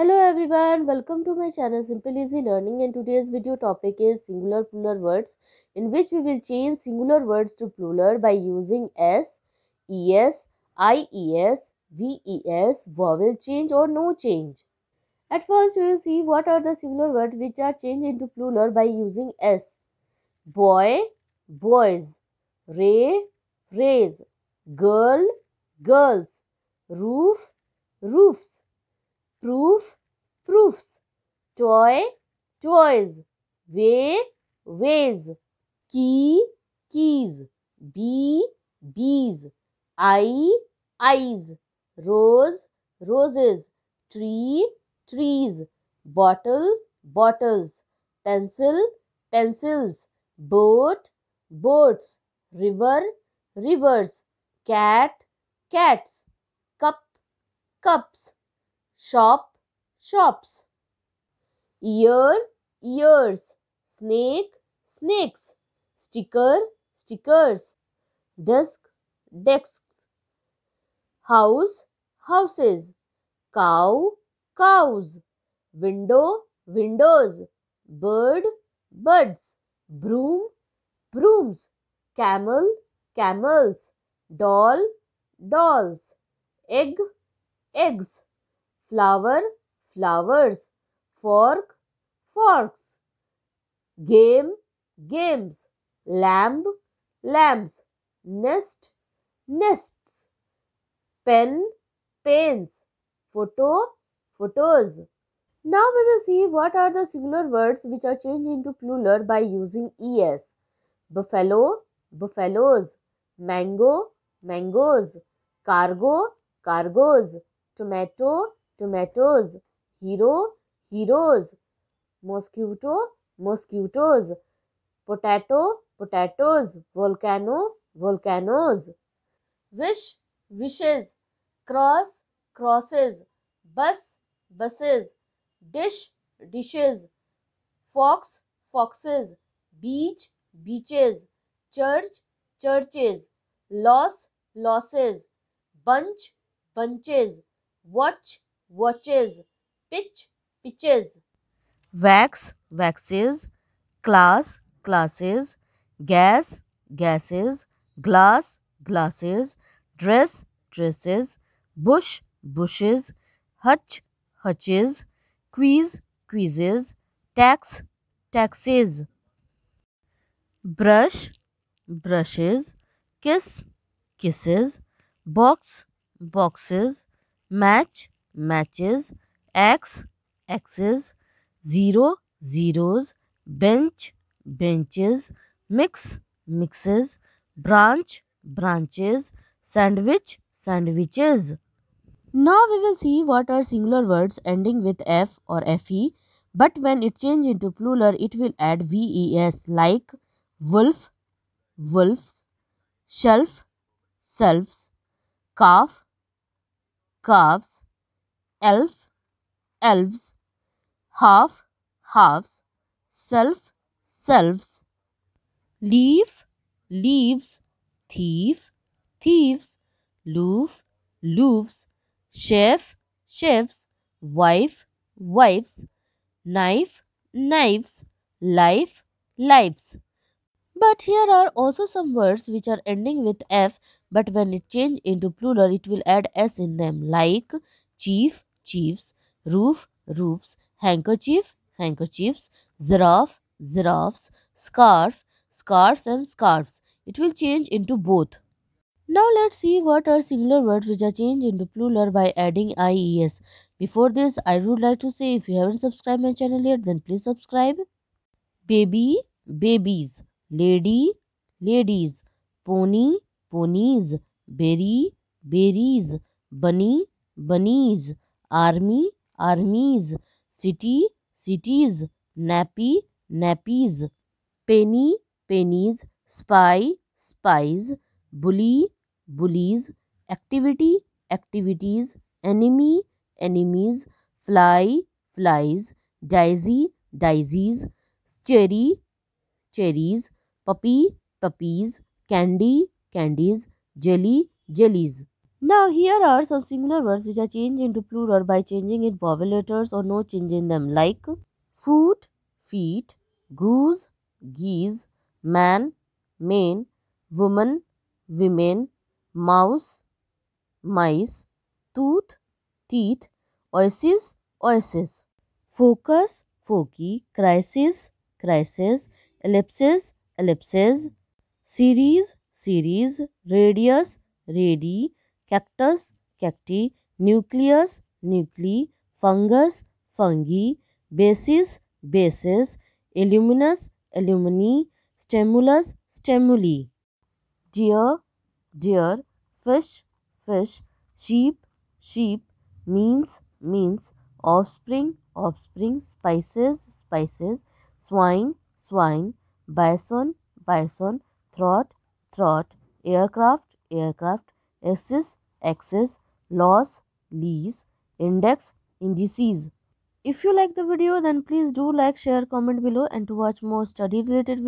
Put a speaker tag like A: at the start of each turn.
A: Hello everyone, welcome to my channel Simple Easy Learning and today's video topic is singular plural words in which we will change singular words to plural by using s, es, ies, ves, vowel change or no change. At first we will see what are the singular words which are changed into plural by using s. Boy, boys, ray, rays, girl, girls, roof, roofs proof proofs toy toys way ways key keys bee bees eye eyes rose roses tree trees bottle bottles pencil pencils boat boats river rivers cat cats cup cups shop, shops. Ear, ears. Snake, snakes. Sticker, stickers. Desk, desks. House, houses. Cow, cows. Window, windows. Bird, birds. Broom, brooms. Camel, camels. Doll, dolls. Egg, eggs flower, flowers, fork, forks, game, games, lamb, lambs, nest, nests, pen, pens, photo, photos. Now we will see what are the singular words which are changed into plural by using es. Buffalo, buffaloes, mango, mangoes, cargo, cargoes, tomato, tomatoes hero heroes mosquito mosquitoes potato potatoes volcano volcanoes wish wishes cross crosses bus buses dish dishes fox foxes beach beaches church churches loss losses bunch bunches watch watches, pitch, pitches, wax, waxes, class, classes, gas, gases, glass, glasses, dress, dresses, bush, bushes, hutch, hutches, quiz, quizzes, tax, taxes, brush, brushes, kiss, kisses, box, boxes, match, matches x x's, zero zeros bench benches mix mixes branch branches sandwich sandwiches now we will see what are singular words ending with f or fe but when it change into plural it will add ves like wolf wolves shelf shelves, calf calves elf, elves, half, halves, self, selves, leaf, leaves, thief, thieves, loof, loofs, chef, chefs, wife, wives, knife, knives, life, lives. But here are also some words which are ending with F but when it change into plural it will add S in them like chief, chiefs, roof, roofs, handkerchief, handkerchiefs, giraffe, giraffes, scarf, scarves and scarves. It will change into both. Now let's see what are singular words which are changed into plural by adding IES. Before this, I would like to say if you haven't subscribed my channel yet, then please subscribe. Baby, babies. Lady, ladies. Pony, ponies. Berry, berries. Bunny, bunnies army, armies, city, cities, nappy, nappies, penny, pennies, spy, spies, bully, bullies, activity, activities, enemy, enemies, fly, flies, daisy, daisies, cherry, cherries, puppy, puppies, candy, candies, jelly, jellies. Now here are some singular words which are changed into plural by changing it vowel letters or no change in them like foot, feet, goose, geese, man, man, woman, women, mouse, mice, tooth, teeth, oasis, oasis, focus, foci, crisis, crisis, ellipsis, ellipses, series, series, radius, radii, cactus, cacti, nucleus, nuclei, fungus, fungi, basis, bases, illuminus, illumine. stimulus, stimuli. Deer, deer, fish, fish, sheep, sheep, means, means, offspring, offspring, spices, spices, swine, swine, bison, bison, throat, throat, aircraft, aircraft, axis, access, loss, lease, index, indices. If you like the video then please do like, share, comment below and to watch more study related videos.